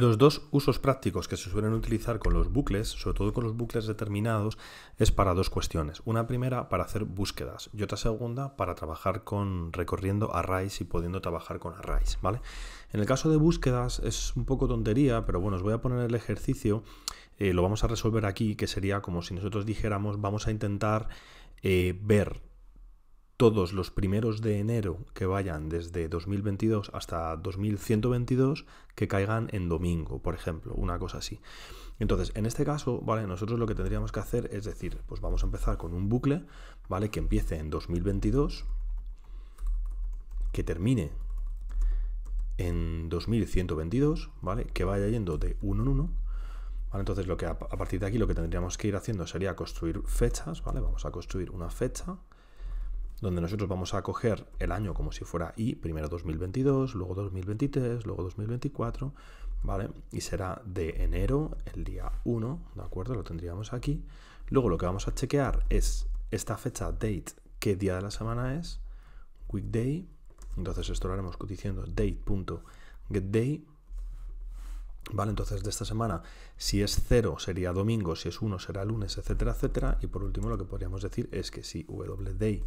Los dos usos prácticos que se suelen utilizar con los bucles, sobre todo con los bucles determinados, es para dos cuestiones. Una primera para hacer búsquedas y otra segunda para trabajar con recorriendo arrays y pudiendo trabajar con arrays, ¿vale? En el caso de búsquedas es un poco tontería, pero bueno, os voy a poner el ejercicio, eh, lo vamos a resolver aquí, que sería como si nosotros dijéramos, vamos a intentar eh, ver todos los primeros de enero que vayan desde 2022 hasta 2122 que caigan en domingo, por ejemplo, una cosa así. Entonces, en este caso, ¿vale? Nosotros lo que tendríamos que hacer es decir, pues vamos a empezar con un bucle, ¿vale? Que empiece en 2022, que termine en 2122, ¿vale? Que vaya yendo de 1 en 1. ¿vale? Entonces, lo que a, a partir de aquí lo que tendríamos que ir haciendo sería construir fechas, ¿vale? Vamos a construir una fecha donde nosotros vamos a coger el año como si fuera I, primero 2022, luego 2023, luego 2024, ¿vale? Y será de enero, el día 1, ¿de acuerdo? Lo tendríamos aquí. Luego lo que vamos a chequear es esta fecha, date, qué día de la semana es, weekday, entonces esto lo haremos diciendo date.getday, ¿Vale? Entonces, de esta semana, si es 0 sería domingo, si es 1 será lunes, etcétera, etcétera. Y por último, lo que podríamos decir es que si wday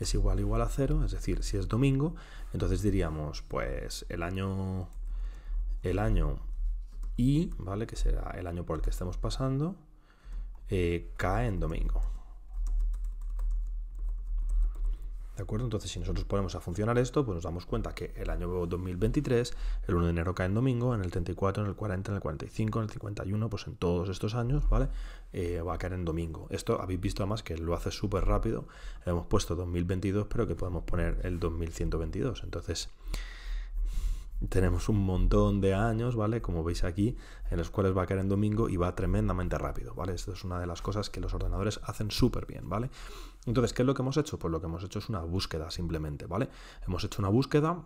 es igual igual a cero, es decir, si es domingo, entonces diríamos, pues el año, el año y, ¿vale? Que será el año por el que estemos pasando, eh, cae en domingo. acuerdo? Entonces, si nosotros ponemos a funcionar esto, pues nos damos cuenta que el año 2023, el 1 de enero cae en domingo, en el 34, en el 40, en el 45, en el 51, pues en todos estos años, ¿vale? Eh, va a caer en domingo. Esto habéis visto además que lo hace súper rápido. Hemos puesto 2022, pero que podemos poner el 2122. Entonces, tenemos un montón de años, ¿vale? Como veis aquí, en los cuales va a caer en domingo y va tremendamente rápido, ¿vale? Esto es una de las cosas que los ordenadores hacen súper bien, ¿vale? Entonces, ¿qué es lo que hemos hecho? Pues lo que hemos hecho es una búsqueda simplemente, ¿vale? Hemos hecho una búsqueda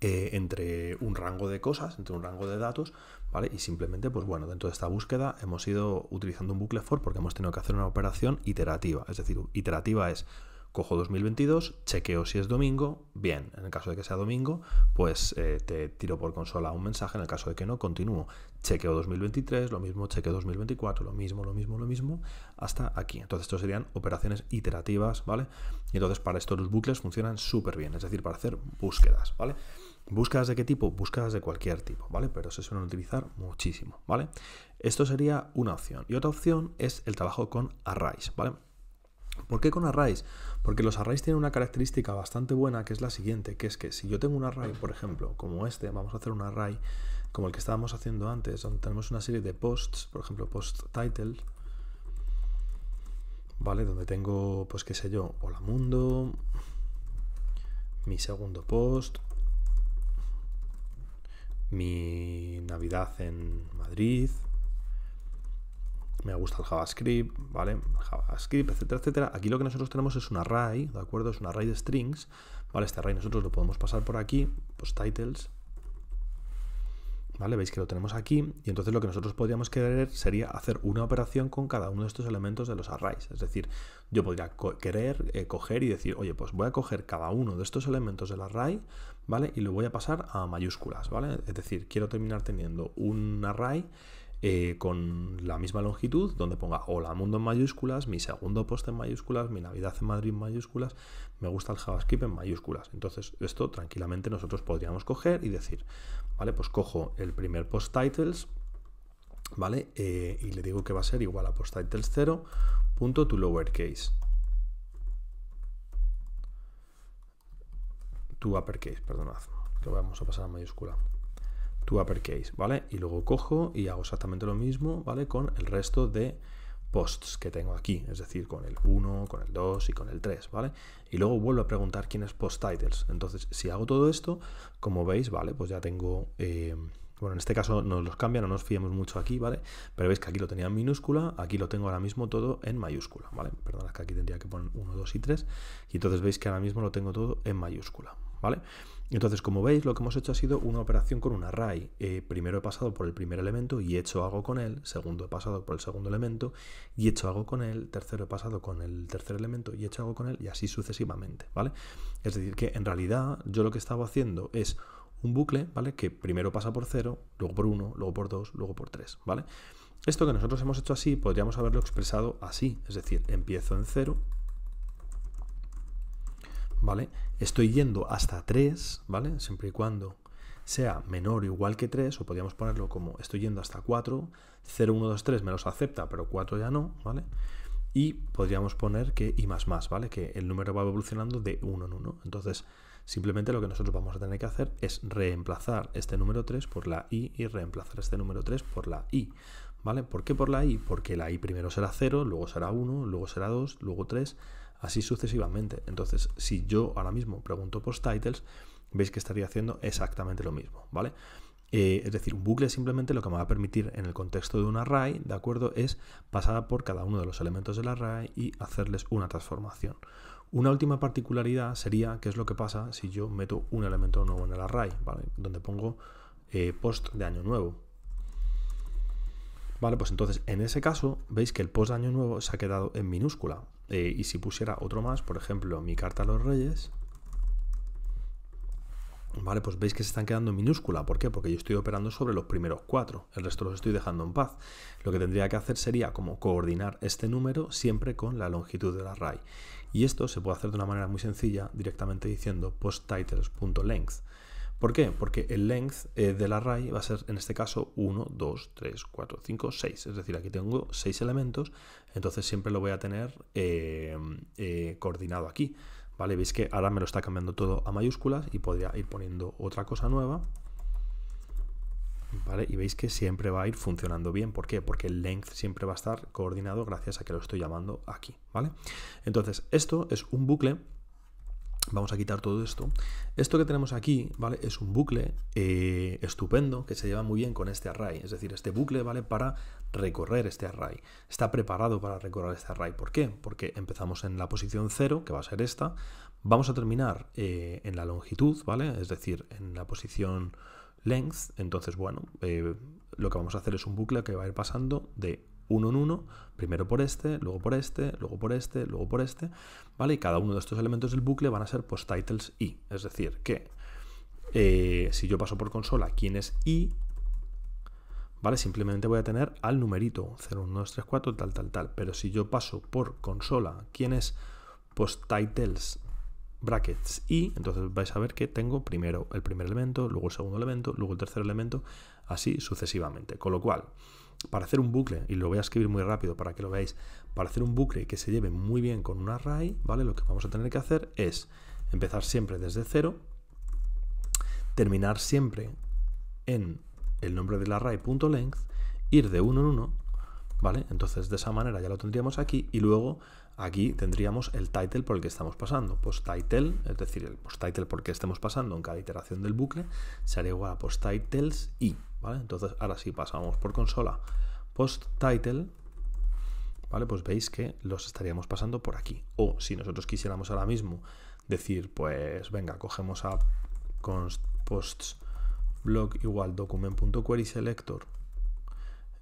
eh, entre un rango de cosas, entre un rango de datos, ¿vale? Y simplemente, pues bueno, dentro de esta búsqueda hemos ido utilizando un bucle for porque hemos tenido que hacer una operación iterativa. Es decir, iterativa es cojo 2022, chequeo si es domingo, bien, en el caso de que sea domingo, pues eh, te tiro por consola un mensaje, en el caso de que no, continúo, chequeo 2023, lo mismo, chequeo 2024, lo mismo, lo mismo, lo mismo, hasta aquí. Entonces, esto serían operaciones iterativas, ¿vale? Y entonces, para esto los bucles funcionan súper bien, es decir, para hacer búsquedas, ¿vale? ¿Búsquedas de qué tipo? Búsquedas de cualquier tipo, ¿vale? Pero se suelen utilizar muchísimo, ¿vale? Esto sería una opción. Y otra opción es el trabajo con arrays, ¿vale? ¿Por qué con arrays? Porque los arrays tienen una característica bastante buena que es la siguiente, que es que si yo tengo un array, por ejemplo, como este, vamos a hacer un array como el que estábamos haciendo antes, donde tenemos una serie de posts, por ejemplo, post title, ¿vale? Donde tengo, pues qué sé yo, hola mundo, mi segundo post, mi Navidad en Madrid, me gusta el JavaScript, ¿vale? JavaScript, etcétera, etcétera. Aquí lo que nosotros tenemos es un array, ¿de acuerdo? Es un array de strings, ¿vale? Este array nosotros lo podemos pasar por aquí, pues titles, ¿vale? Veis que lo tenemos aquí y entonces lo que nosotros podríamos querer sería hacer una operación con cada uno de estos elementos de los arrays. Es decir, yo podría querer eh, coger y decir, oye, pues voy a coger cada uno de estos elementos del array, ¿vale? Y lo voy a pasar a mayúsculas, ¿vale? Es decir, quiero terminar teniendo un array eh, con la misma longitud, donde ponga hola mundo en mayúsculas, mi segundo post en mayúsculas, mi Navidad en Madrid en mayúsculas, me gusta el JavaScript en mayúsculas. Entonces, esto tranquilamente nosotros podríamos coger y decir, vale, pues cojo el primer post titles, ¿vale? Eh, y le digo que va a ser igual a post titles 0 punto to lowercase. To uppercase, perdonad, que vamos a pasar a mayúscula uppercase, ¿vale? Y luego cojo y hago exactamente lo mismo, ¿vale? Con el resto de posts que tengo aquí, es decir, con el 1, con el 2 y con el 3, ¿vale? Y luego vuelvo a preguntar quién es post titles. Entonces, si hago todo esto, como veis, ¿vale? Pues ya tengo... Eh, bueno, en este caso nos los cambia, no nos fiemos mucho aquí, ¿vale? Pero veis que aquí lo tenía en minúscula, aquí lo tengo ahora mismo todo en mayúscula, ¿vale? Perdona, es que aquí tendría que poner 1, 2 y 3. Y entonces veis que ahora mismo lo tengo todo en mayúscula, ¿vale? Entonces, como veis, lo que hemos hecho ha sido una operación con un array. Eh, primero he pasado por el primer elemento y he hecho algo con él. Segundo he pasado por el segundo elemento y he hecho algo con él. Tercero he pasado con el tercer elemento y he hecho algo con él y así sucesivamente, ¿vale? Es decir, que en realidad yo lo que estaba haciendo es un bucle, ¿vale? Que primero pasa por 0, luego por 1, luego por 2, luego por 3, ¿vale? Esto que nosotros hemos hecho así podríamos haberlo expresado así, es decir, empiezo en 0, ¿vale? Estoy yendo hasta 3, ¿vale? Siempre y cuando sea menor o igual que 3, o podríamos ponerlo como estoy yendo hasta 4, 0, 1, 2, 3 me los acepta, pero 4 ya no, ¿vale? Y podríamos poner que y más más, ¿vale? Que el número va evolucionando de 1 en 1. Entonces, simplemente lo que nosotros vamos a tener que hacer es reemplazar este número 3 por la i y reemplazar este número 3 por la i. ¿Vale? ¿Por qué por la i? Porque la i primero será 0, luego será 1, luego será 2, luego 3, así sucesivamente. Entonces, si yo ahora mismo pregunto post titles, veis que estaría haciendo exactamente lo mismo, ¿vale? Eh, es decir, un bucle simplemente lo que me va a permitir en el contexto de un array, ¿de acuerdo? Es pasar por cada uno de los elementos del array y hacerles una transformación. Una última particularidad sería qué es lo que pasa si yo meto un elemento nuevo en el array, ¿vale? Donde pongo eh, post de año nuevo. Vale, pues entonces en ese caso veis que el post de año nuevo se ha quedado en minúscula. Eh, y si pusiera otro más, por ejemplo, mi carta a los reyes, ¿vale? Pues veis que se están quedando minúscula. ¿Por qué? Porque yo estoy operando sobre los primeros cuatro. El resto los estoy dejando en paz. Lo que tendría que hacer sería como coordinar este número siempre con la longitud del array. Y esto se puede hacer de una manera muy sencilla, directamente diciendo posttitles.length. ¿Por qué? Porque el length eh, del array va a ser en este caso 1, 2, 3, 4, 5, 6. Es decir, aquí tengo 6 elementos entonces siempre lo voy a tener eh, eh, coordinado aquí. ¿Vale? Veis que ahora me lo está cambiando todo a mayúsculas y podría ir poniendo otra cosa nueva. ¿Vale? Y veis que siempre va a ir funcionando bien. ¿Por qué? Porque el length siempre va a estar coordinado gracias a que lo estoy llamando aquí. ¿Vale? Entonces, esto es un bucle Vamos a quitar todo esto. Esto que tenemos aquí, ¿vale? Es un bucle eh, estupendo que se lleva muy bien con este array. Es decir, este bucle vale para recorrer este array. Está preparado para recorrer este array. ¿Por qué? Porque empezamos en la posición 0, que va a ser esta. Vamos a terminar eh, en la longitud, ¿vale? Es decir, en la posición length. Entonces, bueno, eh, lo que vamos a hacer es un bucle que va a ir pasando de uno en uno, primero por este, luego por este, luego por este, luego por este, ¿vale? Y cada uno de estos elementos del bucle van a ser post pues, titles y, es decir, que eh, si yo paso por consola, ¿quién es y, ¿Vale? Simplemente voy a tener al numerito 0, 1, 2, 3, 4, tal, tal, tal. Pero si yo paso por consola, ¿quién es post pues titles brackets y, Entonces vais a ver que tengo primero el primer elemento, luego el segundo elemento, luego el tercer elemento, así sucesivamente. Con lo cual, para hacer un bucle, y lo voy a escribir muy rápido para que lo veáis, para hacer un bucle que se lleve muy bien con un array, ¿vale? Lo que vamos a tener que hacer es empezar siempre desde cero, terminar siempre en el nombre del array.length, ir de uno en uno, ¿vale? Entonces de esa manera ya lo tendríamos aquí y luego aquí tendríamos el title por el que estamos pasando. Post title, es decir, el post title por el estemos pasando en cada iteración del bucle, sería igual a post titles y entonces, ahora sí pasamos por consola post title, ¿vale? Pues veis que los estaríamos pasando por aquí. O si nosotros quisiéramos ahora mismo decir, pues venga, cogemos a const posts blog igual query selector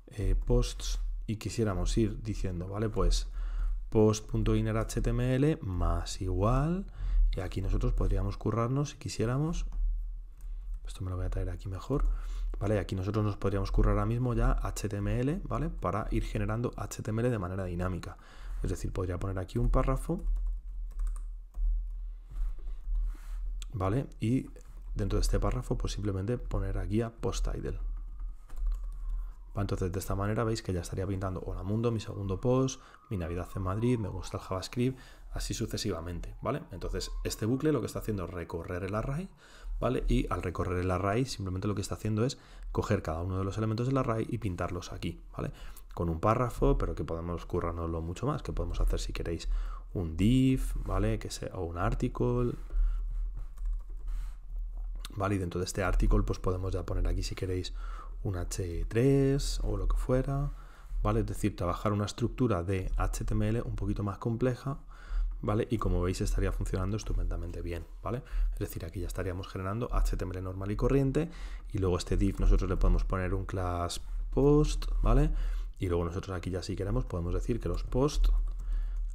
eh, posts y quisiéramos ir diciendo, ¿vale? Pues post.innerHTML más igual y aquí nosotros podríamos currarnos si quisiéramos esto me lo voy a traer aquí mejor ¿vale? Aquí nosotros nos podríamos currar ahora mismo ya HTML, ¿vale? Para ir generando HTML de manera dinámica. Es decir, podría poner aquí un párrafo, ¿vale? Y dentro de este párrafo, pues simplemente poner aquí a post title, entonces de esta manera veis que ya estaría pintando Hola Mundo, mi segundo post, mi Navidad en Madrid, me gusta el JavaScript, así sucesivamente, ¿vale? Entonces este bucle lo que está haciendo es recorrer el array, ¿vale? Y al recorrer el array simplemente lo que está haciendo es coger cada uno de los elementos del array y pintarlos aquí, ¿vale? Con un párrafo, pero que podemos currarnoslo mucho más, que podemos hacer si queréis un div, ¿vale? Que sea, o un article, ¿vale? Y dentro de este article pues podemos ya poner aquí si queréis un H3 o lo que fuera, ¿vale? Es decir, trabajar una estructura de HTML un poquito más compleja, ¿vale? Y como veis estaría funcionando estupendamente bien, ¿vale? Es decir, aquí ya estaríamos generando HTML normal y corriente y luego este div nosotros le podemos poner un class post, ¿vale? Y luego nosotros aquí ya si queremos podemos decir que los posts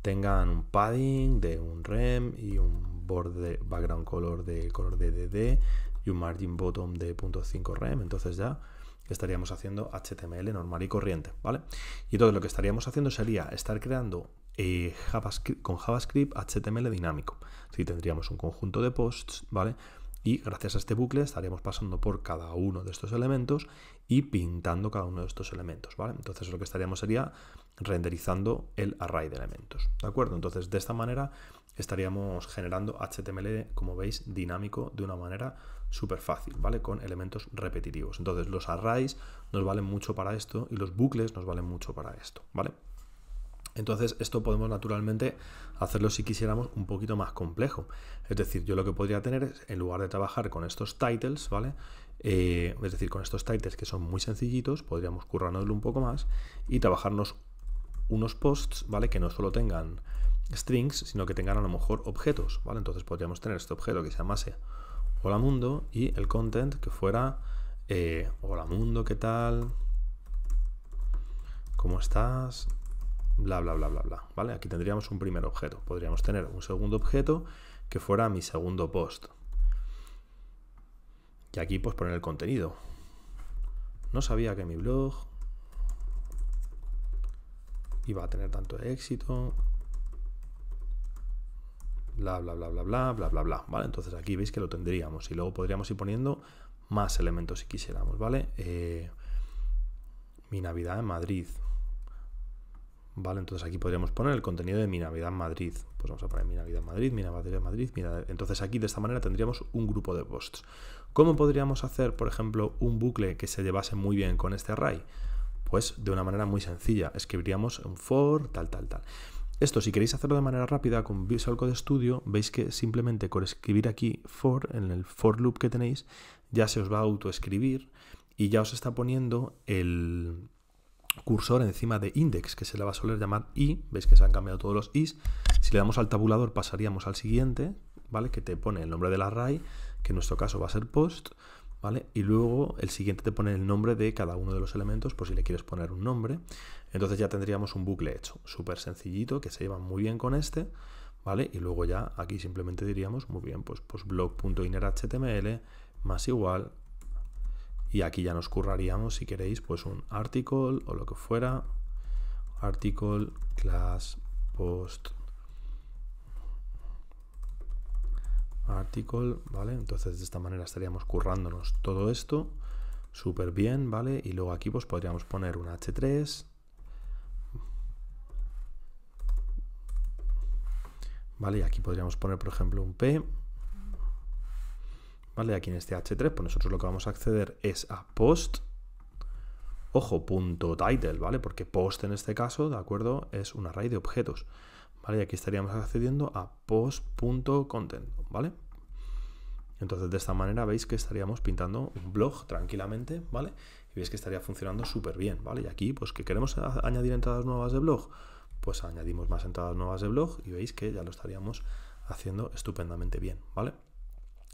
tengan un padding de un rem y un border, background color de color de y un margin bottom de 0.5 rem, entonces ya estaríamos haciendo HTML normal y corriente, ¿vale? Y entonces lo que estaríamos haciendo sería estar creando eh, JavaScript, con JavaScript HTML dinámico. Si tendríamos un conjunto de posts, ¿vale? Y gracias a este bucle estaríamos pasando por cada uno de estos elementos y pintando cada uno de estos elementos, ¿vale? Entonces lo que estaríamos sería renderizando el array de elementos, ¿de acuerdo? Entonces de esta manera estaríamos generando HTML, como veis, dinámico de una manera súper fácil, ¿vale? Con elementos repetitivos. Entonces, los arrays nos valen mucho para esto y los bucles nos valen mucho para esto, ¿vale? Entonces, esto podemos naturalmente hacerlo si quisiéramos un poquito más complejo. Es decir, yo lo que podría tener es, en lugar de trabajar con estos titles, ¿vale? Eh, es decir, con estos titles que son muy sencillitos, podríamos currarnos un poco más y trabajarnos unos posts, ¿vale? Que no solo tengan strings, sino que tengan a lo mejor objetos, ¿vale? Entonces podríamos tener este objeto que se llamase hola mundo y el content que fuera eh, hola mundo, ¿qué tal? ¿Cómo estás? Bla, bla, bla, bla, bla, ¿vale? Aquí tendríamos un primer objeto. Podríamos tener un segundo objeto que fuera mi segundo post. Y aquí pues poner el contenido. No sabía que mi blog iba a tener tanto éxito bla, bla, bla, bla, bla, bla, bla, bla, ¿vale? Entonces aquí veis que lo tendríamos y luego podríamos ir poniendo más elementos si quisiéramos, ¿vale? Eh, mi Navidad en Madrid, ¿vale? Entonces aquí podríamos poner el contenido de mi Navidad en Madrid. Pues vamos a poner mi Navidad en Madrid, mi Navidad en Madrid, Entonces aquí de esta manera tendríamos un grupo de posts. ¿Cómo podríamos hacer, por ejemplo, un bucle que se llevase muy bien con este array? Pues de una manera muy sencilla, escribiríamos un for, tal, tal, tal. Esto, si queréis hacerlo de manera rápida con Visual Code Studio, veis que simplemente con escribir aquí for, en el for loop que tenéis, ya se os va a autoescribir y ya os está poniendo el cursor encima de index, que se le va a soler llamar i, veis que se han cambiado todos los is, si le damos al tabulador pasaríamos al siguiente, ¿vale? que te pone el nombre del array, que en nuestro caso va a ser post, ¿vale? Y luego el siguiente te pone el nombre de cada uno de los elementos, por si le quieres poner un nombre. Entonces ya tendríamos un bucle hecho, súper sencillito, que se lleva muy bien con este, ¿vale? Y luego ya aquí simplemente diríamos, muy bien, pues, pues más igual, y aquí ya nos curraríamos, si queréis, pues un article o lo que fuera, article class post ¿vale? Entonces de esta manera estaríamos currándonos todo esto súper bien, ¿vale? Y luego aquí pues podríamos poner un H3, ¿vale? Y aquí podríamos poner, por ejemplo, un P, ¿vale? Aquí en este H3, pues nosotros lo que vamos a acceder es a post, ojo, punto title, ¿vale? Porque post en este caso, ¿de acuerdo? Es un array de objetos, ¿vale? Y aquí estaríamos accediendo a post.content, ¿vale? Entonces de esta manera veis que estaríamos pintando un blog tranquilamente, ¿vale? Y veis que estaría funcionando súper bien, ¿vale? Y aquí, pues que queremos añadir entradas nuevas de blog, pues añadimos más entradas nuevas de blog y veis que ya lo estaríamos haciendo estupendamente bien, ¿vale?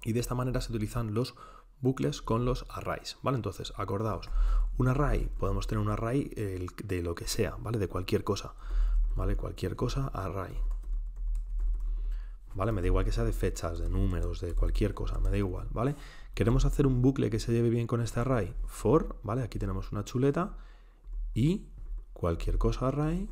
Y de esta manera se utilizan los bucles con los arrays, ¿vale? Entonces, acordaos, un array, podemos tener un array de lo que sea, ¿vale? De cualquier cosa, ¿vale? Cualquier cosa, array, ¿vale? Me da igual que sea de fechas, de números, de cualquier cosa, me da igual, ¿vale? Queremos hacer un bucle que se lleve bien con este array, for, ¿vale? Aquí tenemos una chuleta y cualquier cosa array.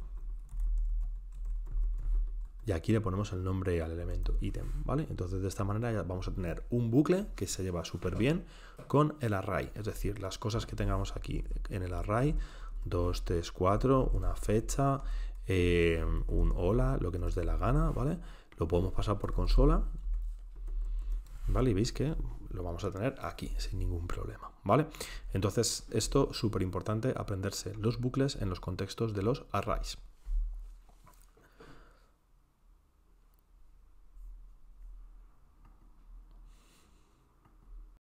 Y aquí le ponemos el nombre al elemento item, ¿vale? Entonces de esta manera ya vamos a tener un bucle que se lleva súper bien con el array. Es decir, las cosas que tengamos aquí en el array, 2, 3, 4, una fecha, eh, un hola, lo que nos dé la gana, ¿vale? Lo podemos pasar por consola. ¿Vale? Y veis que lo vamos a tener aquí sin ningún problema. ¿Vale? Entonces, esto súper importante, aprenderse los bucles en los contextos de los arrays.